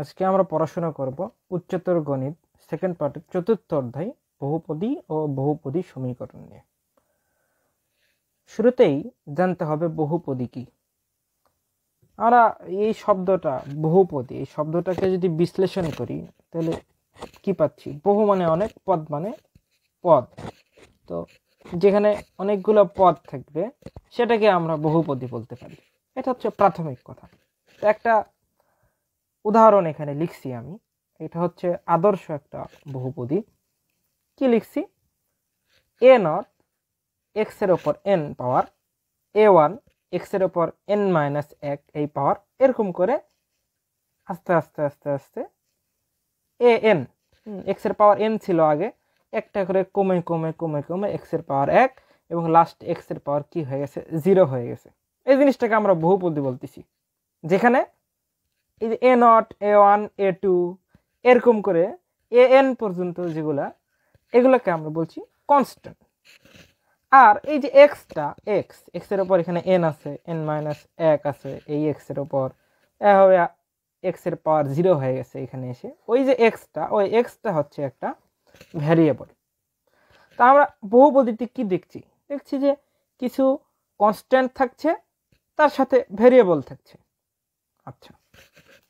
আজকে আমরা পড়াশোনা করব উচ্চতর গণিত সেকেন্ড পার্টের চতুর্থ অধ্যায় বহুপদী ও বহুপদী সমীকরণ নিয়ে শুরুতেই জানতে হবে বহুপদী কি আমরা এই শব্দটা বহুপদী এই শব্দটাকে যদি বিশ্লেষণ করি তাহলে কি পাচ্ছি বহু মানে অনেক পদ মানে পদ তো যেখানে অনেকগুলো পদ থাকবে সেটাকে আমরা বহুপদী বলতে পারি এটা হচ্ছে প্রাথমিক কথা একটা উদাহরণ এখানে লিখছি আমি এটা হচ্ছে আদর্শ একটা বহুপদী কি লিখছি এ নট এক্সের ওপর এন পাওয়ার এ ওয়ান এক্সের ওপর এন মাইনাস এক এই পাওয়ার এরকম করে আস্তে আস্তে আস্তে আস্তে এ এন এক্সের পাওয়ার এন ছিল আগে একটা করে কমে কমে কমে কমে এক্সের পাওয়ার এক এবং লাস্ট এক্সের পাওয়ার কি হয়ে গেছে জিরো হয়ে গেছে এই জিনিসটাকে আমরা বহুপদী বলতেছি যেখানে a nought a one a two এরকম করে এ এন পর্যন্ত যেগুলা এগুলোকে আমরা বলছি কনস্ট্যান্ট আর এই যে এক্সটা এক্স এক্সের ওপর এখানে এন আছে এন মাইনাস এক আছে এই এক্সের ওপর এভাবে এক্সের পাওয়ার জিরো হয়ে গেছে এখানে এসে ওই যে এক্সটা ওই এক্সটা হচ্ছে একটা ভ্যারিয়েবল তা আমরা বহুপদীতে কী দেখছি দেখছি যে কিছু কনস্ট্যান্ট থাকছে তার সাথে ভেরিয়েবল থাকছে আচ্ছা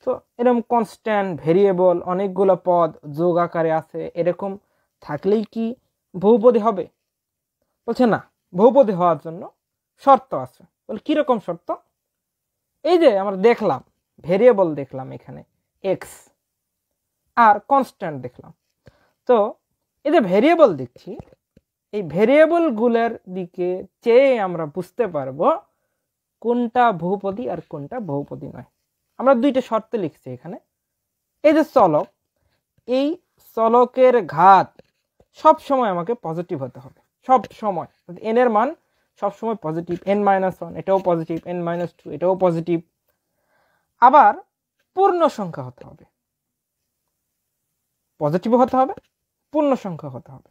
তো এরকম কনস্ট্যান্ট ভেরিয়েবল অনেকগুলো পদ যোগ আকারে আছে এরকম থাকলেই কি বহুপদী হবে বলছে না বহুপদী হওয়ার জন্য শর্ত আছে বলে কীরকম শর্ত এই যে আমরা দেখলাম ভেরিয়েবল দেখলাম এখানে এক্স আর কনস্ট্যান্ট দেখলাম তো এই যে ভেরিয়েবল দেখছি এই ভেরিয়েবলগুলোর দিকে চেয়ে আমরা বুঝতে পারবো কোনটা বহুপদী আর কোনটা বহুপদী নয় আমরা দুইটা শর্ত লিখছি এখানে এই যে চলক এই চলকের ঘাত সব সময় আমাকে পজিটিভ হতে হবে সব সময় এন এর মান সময় পজিটিভ এন মাইনাস ওয়ান এটাও পজিটিভ এন মাইনাস টু এটাও পজিটিভ আবার পূর্ণ সংখ্যা হতে হবে পজিটিভ হতে হবে পূর্ণ সংখ্যা হতে হবে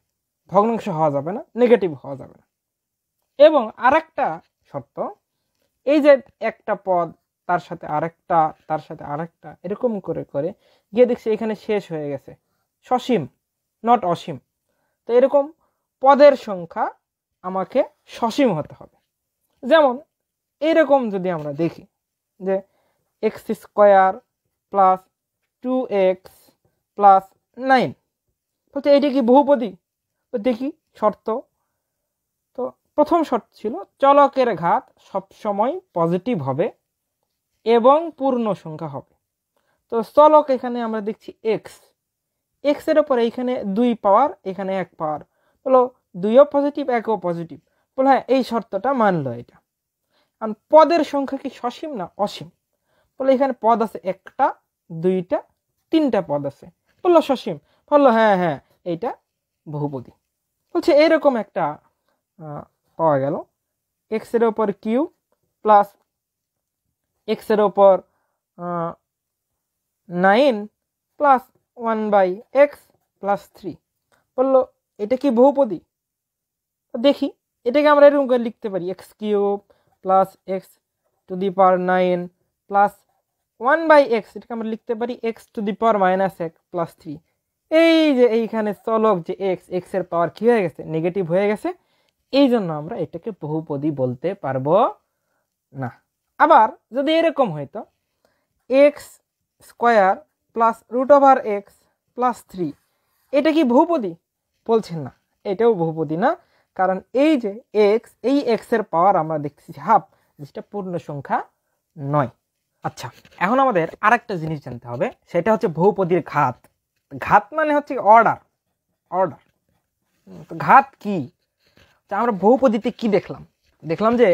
ভগ্নাংশ হওয়া যাবে না নেগেটিভ হওয়া যাবে না এবং আর একটা শর্ত এই যে একটা পদ তার সাথে আরেকটা তার সাথে আরেকটা এরকম করে করে গিয়ে দেখছি এখানে শেষ হয়ে গেছে সসীম নট অসীম তো এরকম পদের সংখ্যা আমাকে সসীম হতে হবে যেমন এরকম যদি আমরা দেখি যে x square plus two x plus nine বলছে এটি কি বহুপদী তো দেখি শর্ত তো প্রথম শর্ত ছিল চলকের ঘাত সবসময় পজিটিভ হবে এবং পূর্ণ সংখ্যা হবে তো স্থলক এখানে আমরা দেখছি এক্স এক্সের ওপরে এইখানে দুই পাওয়ার এখানে এক পাওয়ার বলো দুইও পজিটিভ একও পজিটিভ বলো হ্যাঁ এই শর্তটা মানলো এটা কারণ পদের সংখ্যা কি সসীম না অসীম বলে এখানে পদ আছে একটা দুইটা তিনটা পদ আছে বললো সসীম বললো হ্যাঁ হ্যাঁ এইটা বহুপদী বলছে এরকম একটা পাওয়া গেল এক্সের ওপর কিউ প্লাস এক্সের ওপর nine plus one by x plus three বললো এটা কি বহুপদী দেখি এটাকে আমরা এরকম করে লিখতে পারি x cube plus x to the power nine plus one by x এটাকে আমরা লিখতে পারি x to the power minus এক প্লাস থ্রি এই যে এইখানে চলক যে এক্স এক্সের পাওয়ার কী হয়ে গেছে নেগেটিভ হয়ে গেছে এই জন্য আমরা এটাকে বহুপদী বলতে পারবো না আবার যদি এরকম হইতো x square plus root over x plus three এটা কি বহুপদী বলছেন না এটাও বহুপদী না কারণ এই যে এক্স এই এক্সের পাওয়ার আমরা দেখছি হাফ যেটা পূর্ণ সংখ্যা নয় আচ্ছা এখন আমাদের আরেকটা জিনিস জানতে হবে সেটা হচ্ছে বহুপদীর ঘাত ঘাত মানে হচ্ছে অর্ডার অর্ডার ঘাত কি আমরা বহুপদীতে কি দেখলাম দেখলাম যে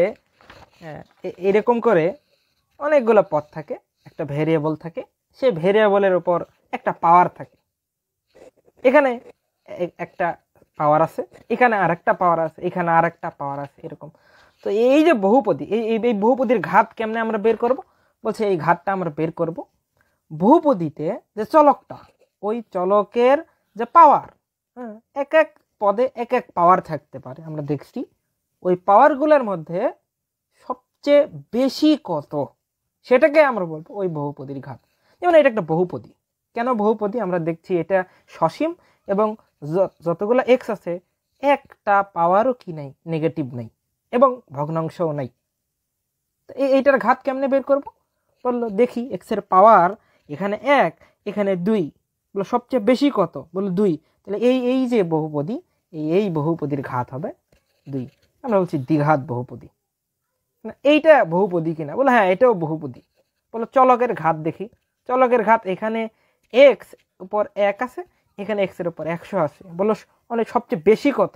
হ্যাঁ, এরকম করে অনেকগুলো পথ থাকে একটা ভেরিয়েবল থাকে সে ভেরিয়েবলের ওপর একটা পাওয়ার থাকে এখানে একটা পাওয়ার আছে এখানে আর একটা পাওয়ার আছে এখানে আর একটা পাওয়ার আছে এরকম তো এই যে বহুপদী এই এই বহুপদীর ঘাত কেমনে আমরা বের করব বলছে এই ঘাতটা আমরা বের করব বহুপদীতে যে চলকটা ওই চলকের যে পাওয়ার হ্যাঁ এক এক পদে এক এক পাওয়ার থাকতে পারে আমরা দেখছি ওই পাওয়ারগুলোর মধ্যে সবচেয়ে বেশি কত সেটাকে আমরা বলবো ওই বহুপদীর ঘাত যেমন এটা একটা বহুপদী কেন বহুপদী আমরা দেখছি এটা সসীম এবং যতগুলো এক্স আছে একটা পাওয়ারও কি নাই নেগেটিভ নাই এবং ভগ্নাংশও নাই তো এইটার ঘাত কেমনে বের করব বললো দেখি এক্সের পাওয়ার এখানে এক এখানে দুই বললো সবচেয়ে বেশি কত বললো দুই তাহলে এই এই যে বহুপদী এই এই বহুপদীর ঘাত হবে দুই আমরা বলছি দ্বিঘাত বহুপদী এইটা বহুপদী কিনা বলে হ্যাঁ এটাও বহুপদী বলে চলকের ঘাত দেখি চলকের ঘাত এখানে এক্স উপর এক আছে এখানে এক্সের উপর একশো আছে বলো অনেক মানে সবচেয়ে বেশি কত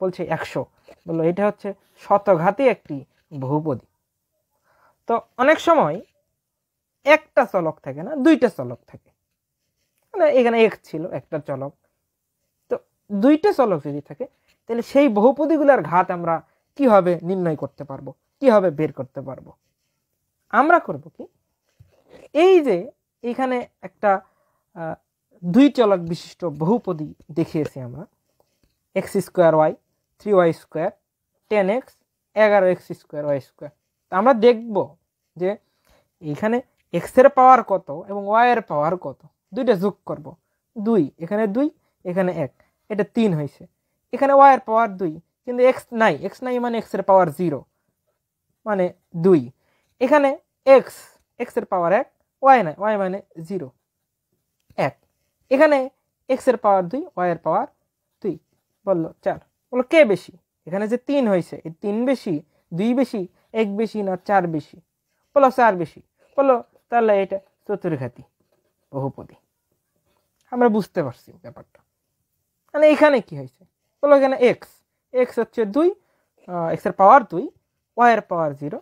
বলছে একশো বললো এটা হচ্ছে শতঘাতে একটি বহুপদী তো অনেক সময় একটা চলক থাকে না দুইটা চলক থাকে মানে এখানে এক ছিল একটা চলক তো দুইটা চলক যদি থাকে তাহলে সেই বহুপদীগুলোর ঘাত আমরা কীভাবে নির্ণয় করতে পারবো কীভাবে বের করতে পারবো আমরা করব কি এই যে এখানে একটা দুই চলক বিশিষ্ট বহুপদী দেখিয়েছি আমরা x square y three y square ten x এগারো এক্স স্কোয়ার ওয়াই স্কোয়ার আমরা দেখব যে এখানে এক্সের পাওয়ার কত এবং ওয়াইয়ের পাওয়ার কত দুইটা যোগ করব দুই এখানে দুই এখানে এক এটা তিন হয়েছে এখানে ওয়াইয়ের পাওয়ার দুই কিন্তু এক্স নাই এক্স নাই মানে এক্সের পাওয়ার জিরো মানে দুই এখানে এক্স এক্সের পাওয়ার এক ওয়াই নাই ওয়াই মানে জিরো এক এখানে এক্সের পাওয়ার দুই ওয়াইয়ের পাওয়ার দুই বললো চার বললো কে বেশি এখানে যে তিন হয়েছে এই তিন বেশি দুই বেশি এক বেশি না চার বেশি বলো চার বেশি বলো তাহলে এটা চতুর্ঘাতী বহুপদী আমরা বুঝতে পারছি ব্যাপারটা মানে এখানে কি হয়েছে বলো এখানে এক্স এক্স হচ্ছে দুই এক্সের পাওয়ার দুই ওয়াইয়ের পাওয়ার জিরো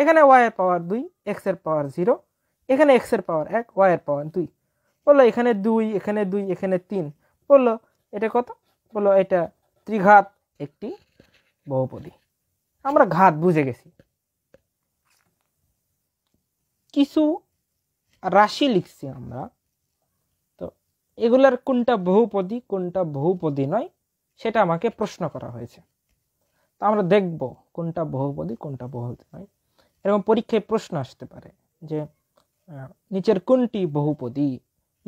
এখানে ওয়াইয়ের পাওয়ার দুই এক্সের পাওয়ার জিরো এখানে এক্সের পাওয়ার এক ওয়াইয়ের পাওয়ার দুই বললো এখানে দুই এখানে দুই এখানে তিন বললো এটা কত বললো এটা ত্রিঘাত একটি বহুপদী আমরা ঘাত বুঝে গেছি কিছু রাশি লিখছি আমরা তো এগুলার কোনটা বহুপদী কোনটা বহুপদী নয় সেটা আমাকে প্রশ্ন করা হয়েছে তো আমরা দেখব কোনটা বহুপদী কোনটা বহুপদী নয় এরকম পরীক্ষায় প্রশ্ন আসতে পারে যে নিচের কোনটি বহুপদী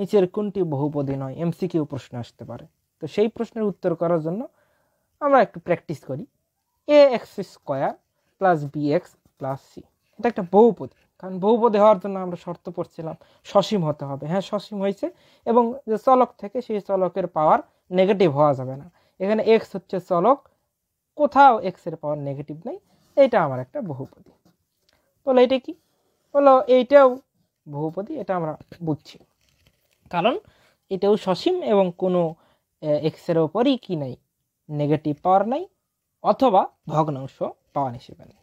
নিচের কোনটি বহুপদী নয় এমসিকিউ প্রশ্ন আসতে পারে তো সেই প্রশ্নের উত্তর করার জন্য আমরা একটু প্র্যাকটিস করি a x square plus b x plus c এটা একটা বহুপদী কারণ বহুপদী হওয়ার জন্য আমরা শর্ত পড়ছিলাম সসীম হতে হবে হ্যাঁ সসীম হয়েছে এবং যে চলক থেকে সেই চলকের পাওয়ার নেগেটিভ হওয়া যাবে না এখানে এক্স হচ্ছে চলক কোথাও এক্স এর পাওয়ার নেগেটিভ নেই এটা আমার একটা বহুপদী বলো এটা কি বলো এইটাও বহুপদী এটা আমরা বুঝছি কারণ এটাও সসীম এবং কোনো এক্স এর ওপরই কি নাই নেগেটিভ পাওয়ার নাই অথবা ভগ্নাংশ পাওয়া হিসেবে নেই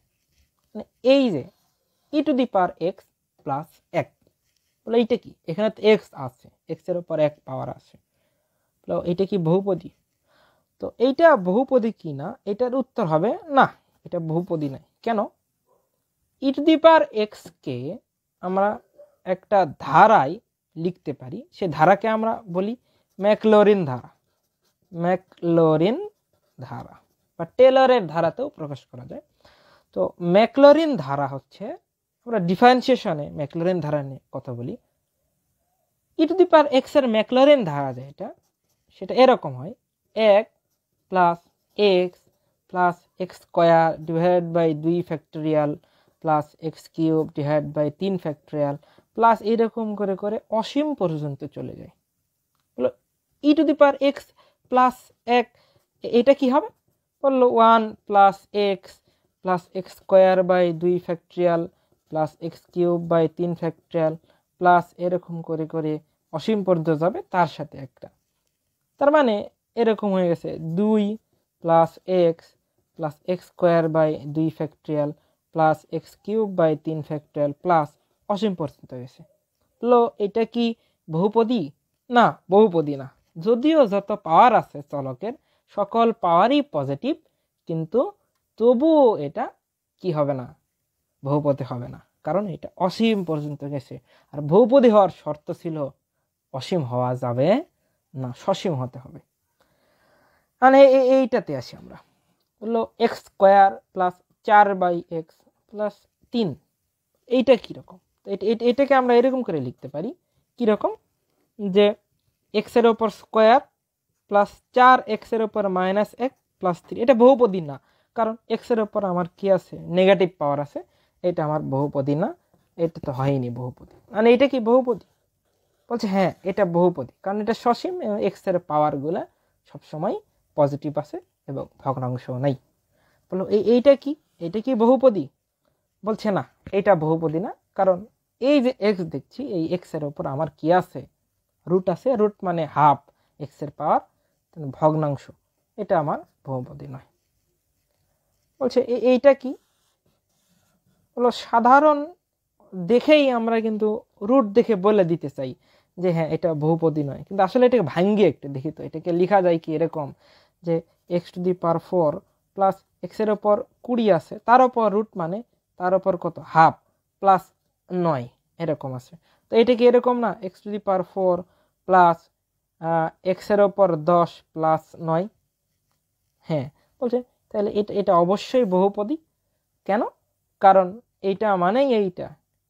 মানে এই যে e to the power x plus এক বলো এইটা কি এখানে তো এক্স আছে এক্সের ওপর এক পাওয়ার আছে বলো এটা কি বহুপদী তো এইটা বহুপদী কি না এটার উত্তর হবে না এটা বহুপদী নাই কেন ইট দি পার এক্সকে আমরা একটা ধারায় লিখতে পারি সে ধারাকে আমরা বলি ম্যাকলোরিন ধারা ম্যাকলোরিন ধারা বা টেলরের ধারাতেও প্রকাশ করা যায় তো ম্যাকলোরিন ধারা হচ্ছে আমরা ডিফারেন্সিয়েশনে ম্যাকলোরিন ধারা নিয়ে কথা বলি ইট দি পার এক্সের ম্যাকলোরিন ধারা এটা সেটা এরকম হয় এক plus x plus x square divide by দুই factorial plus x cube divide by তিন ফ্যাক্টোরিয়াল প্লাস এরকম করে করে অসীম পর্যন্ত চলে যায় বললো e to the power x plus এক এটা কি হবে বললো one plus x plus x square by দুই factorial plus x cube by তিন ফ্যাক্টরিয়াল প্লাস এরকম করে করে অসীম পর্যন্ত যাবে তার সাথে একটা তার মানে এরকম হয়ে গেছে দুই plus x plus x square by দুই factorial plus x cube by তিন ফ্যাক্টরিয়াল প্লাস অসীম পর্যন্ত গেছে লো এটা কি বহুপদী না বহুপদী না যদিও যত পাওয়ার আছে চলকের সকল পাওয়ারই পজিটিভ কিন্তু তবুও এটা কি হবে না বহুপদী হবে না কারণ এটা অসীম পর্যন্ত গেছে আর বহুপদী হওয়ার শর্ত ছিল অসীম হওয়া যাবে না সসীম হতে হবে মানে এইটাতে আসি আমরা বললো এক্স স্কোয়ার প্লাস চার বাই এক্স প্লাস তিন এইটা কীরকম এটাকে আমরা এরকম করে লিখতে পারি কীরকম যে এক্সের ওপর স্কোয়ার প্লাস চার এক্সের ওপর মাইনাস এক প্লাস থ্রি এটা বহুপদী না কারণ এক্সের ওপর আমার কি আছে নেগেটিভ পাওয়ার আছে এটা আমার বহুপদী না এটা তো হয়নি বহুপদী মানে এটা কি বহুপদী বলছে হ্যাঁ এটা বহুপদী কারণ এটা সসীম এক্সের পাওয়ারগুলো সবসময় পজিটিভ আছে এবং ভগ্নাংশ নাই বললাম এই এইটা কি এটা কি বহুপদী বলছে না এটা বহুপদী না কারণ এই যে এক্স দেখছি এই এক্সের ওপর আমার কি আছে রুট আছে রুট মানে হাফ এক্সের পাওয়ার ভগ্নাংশ এটা আমার বহুপদী নয় বলছে এইটা কি বলো সাধারণ দেখেই আমরা কিন্তু রুট দেখে বলে দিতে চাই যে হ্যাঁ এটা বহুপদী নয় কিন্তু আসলে এটাকে ভাঙ্গি একটু দেখি তো এটাকে লেখা যায় কি এরকম যে x to the power four plus এক্সের ওপর কুড়ি আছে তার ওপর রুট মানে তার ওপর কত হাফ প্লাস নয় এরকম আছে তো এটা কি এরকম না x to the power four plus এক্সের ওপর দশ প্লাস নয় হ্যাঁ বলছে তাহলে এটা এটা অবশ্যই বহুপদী কেন কারণ এইটা মানেই এইটা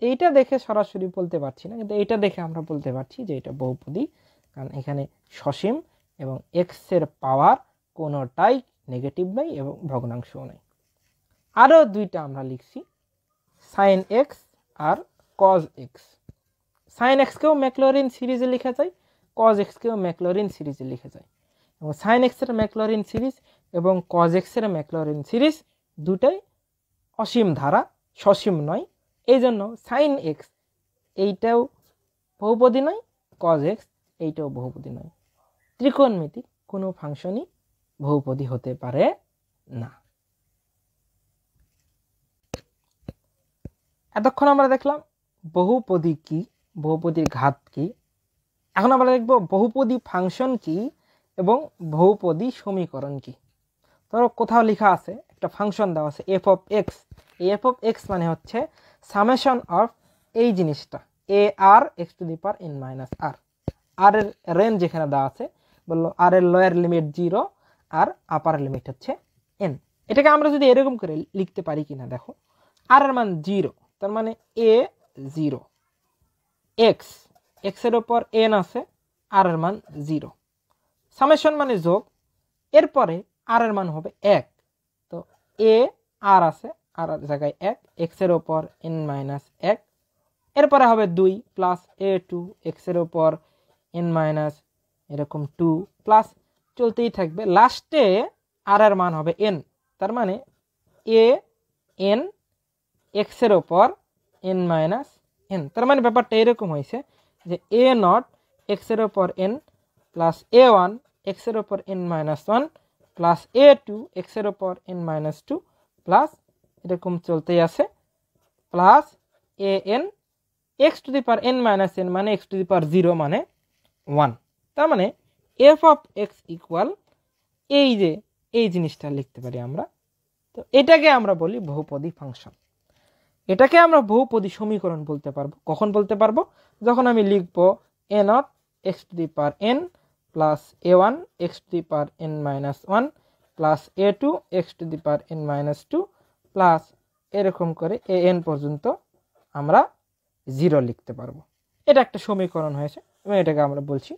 এইটা দেখে সরাসরি বলতে পারছি না কিন্তু এইটা দেখে আমরা বলতে পারছি যে এটা বহুপদী কারণ এখানে সসীম এবং এক্সের পাওয়ার কোনোটাই নেগেটিভ নাই এবং ভগ্নাংশও নাই আরও দুইটা আমরা লিখছি সাইন এক্স আর কজ এক্স সাইন এক্সকেও ম্যাকলোরিন সিরিজে লিখা যায় কজ এক্সকেও ম্যাকলোরিন সিরিজে লিখা যায় এবং সাইন এক্সের ম্যাকলোরিন সিরিজ এবং কজ এক্সের ম্যাকলোরিন সিরিজ দুটাই অসীম ধারা সসীম নয় এই জন্য সাইন এক্স এইটাও বহুপদী নয় কজ এক্স এইটাও বহুপদী নয় ত্রিকোণমিতি কোনো ফাংশনই বহুপদী হতে পারে না এতক্ষণ আমরা দেখলাম বহুপদী কি বহুপদীর ঘাত কি এখন আমরা দেখব বহুপদী ফাংশন কি এবং বহুপদী সমীকরণ কি ধরো কোথাও লেখা আছে একটা ফাংশন দেওয়া আছে এফ অফ এক্স এই এফ অফ এক্স মানে হচ্ছে সামেশন অফ এই জিনিসটা a r x to the power n minus r r এর রেঞ্জ যেখানে দেওয়া আছে বললো আর এর লোয়ার লিমিট জিরো আর আপার লিমিট হচ্ছে এন এটাকে আমরা যদি এরকম করে লিখতে পারি কিনা দেখো আর এর মান জিরো তার মানে এ জিরো এক্স এক্সের ওপর এন আছে আর এর মান জিরো সামেশন মানে যোগ এরপরে আর এর মান হবে এক তো এ আর আছে আর জায়গায় এক এক্সের ওপর এন মাইনাস এক এরপরে হবে দুই প্লাস এ টু এক্সের ওপর এন মাইনাস এরকম টু প্লাস চলতেই থাকবে লাস্টে আর আর মান হবে এন তার মানে এ এন এক্সের ওপর এন মাইনাস এন তার মানে ব্যাপারটা এরকম হয়েছে যে এ নট এক্সের ওপর এন প্লাস এ ওয়ান এক্সের ওপর n minus one plus a two এক্সের ওপর এন মাইনাস টু প্লাস এরকম চলতেই আছে plus a n x to the power n minus n মানে x to the power zero মানে ওয়ান তার মানে এফ অফ এক্স ইকুয়াল এই যে এই জিনিসটা লিখতে পারি আমরা তো এটাকে আমরা বলি বহুপদী ফাংশন এটাকে আমরা বহুপদী সমীকরণ বলতে পারবো কখন বলতে পারবো যখন আমি লিখব n nought x to the power n plus a one x to the power n minus one plus a two x to the power n minus two plus এরকম করে এ এন পর্যন্ত আমরা জিরো লিখতে পারবো এটা একটা সমীকরণ হয়েছে এবং এটাকে আমরা বলছি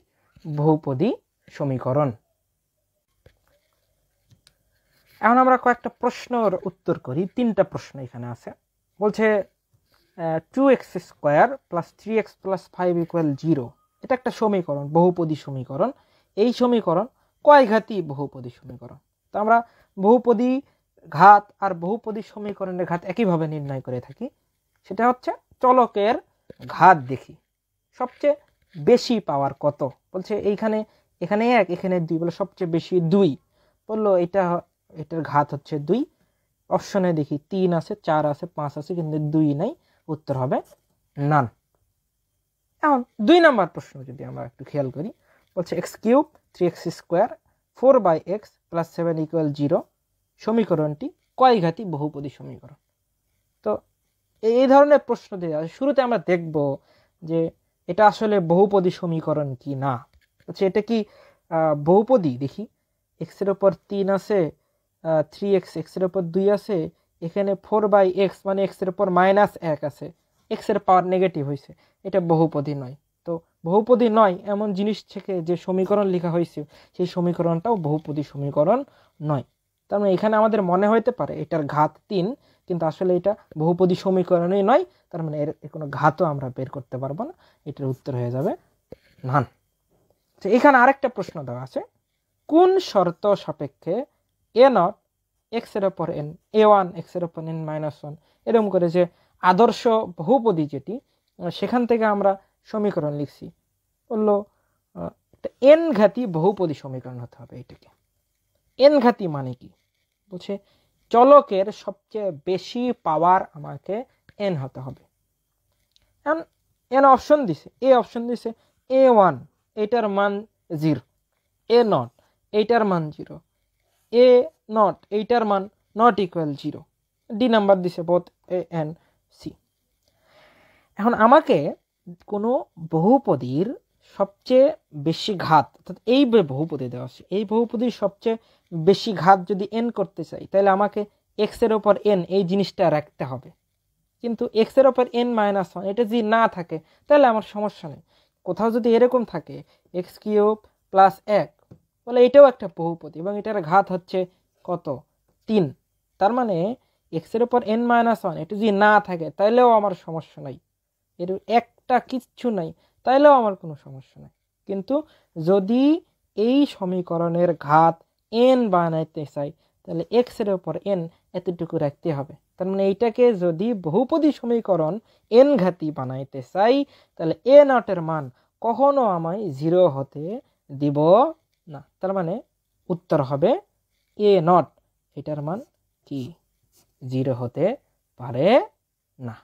বহুপদী সমীকরণ এখন আমরা কয়েকটা প্রশ্নর উত্তর করি তিনটা প্রশ্ন এখানে আছে বলছে two x square plus three x plus five equal zero এটা একটা সমীকরণ বহুপদী সমীকরণ এই সমীকরণ ঘাতি বহুপদী সমীকরণ তো আমরা বহুপদী ঘাত আর বহুপদী সমীকরণের ঘাত একইভাবে নির্ণয় করে থাকি সেটা হচ্ছে চলকের ঘাত দেখি সবচেয়ে বেশি পাওয়ার কত বলছে এইখানে এখানে এক এখানে দুই বলে সবচেয়ে বেশি দুই বললো এটা এটার ঘাত হচ্ছে দুই অপশনে দেখি তিন আছে চার আছে পাঁচ আছে কিন্তু দুই নাই উত্তর হবে নান এখন দুই নাম্বার প্রশ্ন যদি আমরা একটু খেয়াল করি বলছে x cube three x square four by x plus seven equal zero সমীকরণটি কয়ঘাতি বহুপদী সমীকরণ তো এই ধরনের প্রশ্ন দিয়ে শুরুতে আমরা দেখব যে এটা আসলে বহুপদী সমীকরণ কি না আচ্ছা এটা কি বহুপদী দেখি এক্সের ওপর তিন আছে থ্রি এক্স এক্সের ওপর দুই আছে এখানে ফোর বাই এক্স মানে এক্সের ওপর মাইনাস এক আছে এক্সের পাওয়ার নেগেটিভ হয়েছে এটা বহুপদী নয় তো বহুপদী নয় এমন জিনিস থেকে যে সমীকরণ লেখা হয়েছে সেই সমীকরণটাও বহুপদী সমীকরণ নয় তার মানে এখানে আমাদের মনে হইতে পারে এটার ঘাত তিন কিন্তু আসলে এটা বহুপদী সমীকরণই নয় তার মানে এর কোনো ঘাতও আমরা বের করতে পারবো না এটার উত্তর হয়ে যাবে নান আচ্ছা, এখানে আরেকটা প্রশ্ন দেওয়া আছে কোন শর্ত সাপেক্ষে এ নট এক্সের ওপর এন এ ওয়ান এক্সের ওপর এন মাইনাস ওয়ান এরকম করে যে আদর্শ বহুপদী যেটি সেখান থেকে আমরা সমীকরণ লিখছি বললো এন ঘাতি বহুপদী সমীকরণ হতে হবে এটাকে এন ঘাতি মানে কি বলছে চলকের সবচেয়ে বেশি পাওয়ার আমাকে এন হতে হবে এন অপশন দিছে এ অপশন দিছে এ ওয়ান এটার মান জিরো এ নট এইটার মান জিরো এ নট এইটার মান not equal zero the number দিছে বোথ এ এন সি এখন আমাকে কোনো বহুপদীর সবচেয়ে বেশি ঘাত অর্থাৎ এই বহুপদী দেওয়া আছে এই বহুপদীর সবচেয়ে বেশি ঘাত যদি এন করতে চাই তাহলে আমাকে এক্সের ওপর এন এই জিনিসটা রাখতে হবে কিন্তু এক্সের ওপর এন মাইনাস ওয়ান এটা যদি না থাকে তাহলে আমার সমস্যা নেই কোথাও যদি এরকম থাকে এক্স কিউব প্লাস এক বলে এটাও একটা বহুপতি এবং এটার ঘাত হচ্ছে কত তিন তার মানে এক্সের ওপর এন মাইনাস ওয়ান এটা যদি না থাকে তাহলেও আমার সমস্যা নাই এর একটা কিচ্ছু নাই তাহলেও আমার কোনো সমস্যা নাই কিন্তু যদি এই সমীকরণের ঘাত এন বানাইতে চাই তাহলে এক্সের ওপর এন এতটুকু রাখতে হবে তার মানে এইটাকে যদি বহুপদী সমীকরণ এন ঘাতি বানাইতে চাই তাহলে এ নটের মান কখনো আমায় জিরো হতে দিব না তার মানে উত্তর হবে এ নট এটার মান কি জিরো হতে পারে না